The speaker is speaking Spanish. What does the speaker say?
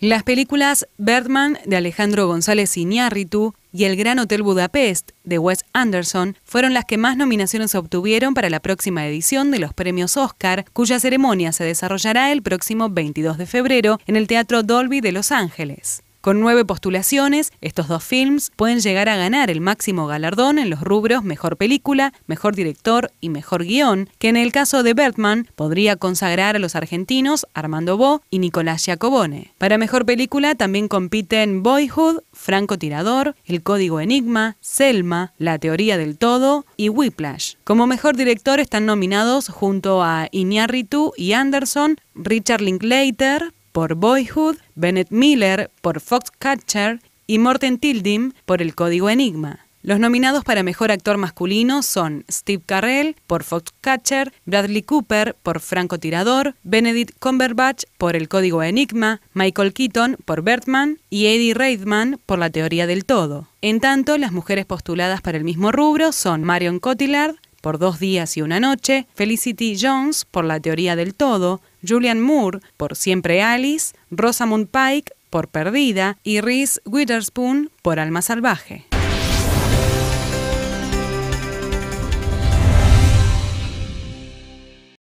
Las películas Birdman de Alejandro González Iñárritu y El Gran Hotel Budapest de Wes Anderson fueron las que más nominaciones obtuvieron para la próxima edición de los premios Oscar, cuya ceremonia se desarrollará el próximo 22 de febrero en el Teatro Dolby de Los Ángeles. Con nueve postulaciones, estos dos films pueden llegar a ganar el máximo galardón en los rubros Mejor Película, Mejor Director y Mejor Guión, que en el caso de Bertman podría consagrar a los argentinos Armando Bo y Nicolás Giacobone. Para Mejor Película también compiten Boyhood, Franco Tirador, El Código Enigma, Selma, La Teoría del Todo y Whiplash. Como Mejor Director están nominados junto a Iñárritu y Anderson, Richard Linklater, por Boyhood, Bennett Miller por Foxcatcher y Morten Tildim por El Código Enigma. Los nominados para Mejor Actor Masculino son Steve Carrell, por Foxcatcher, Bradley Cooper por Franco Tirador, Benedict Cumberbatch por El Código Enigma, Michael Keaton por Bertman y Eddie Reidman por La Teoría del Todo. En tanto, las mujeres postuladas para el mismo rubro son Marion Cotillard por Dos días y una noche, Felicity Jones por La teoría del todo, Julian Moore por Siempre Alice, Rosamund Pike por Perdida y Reese Witherspoon por Alma Salvaje.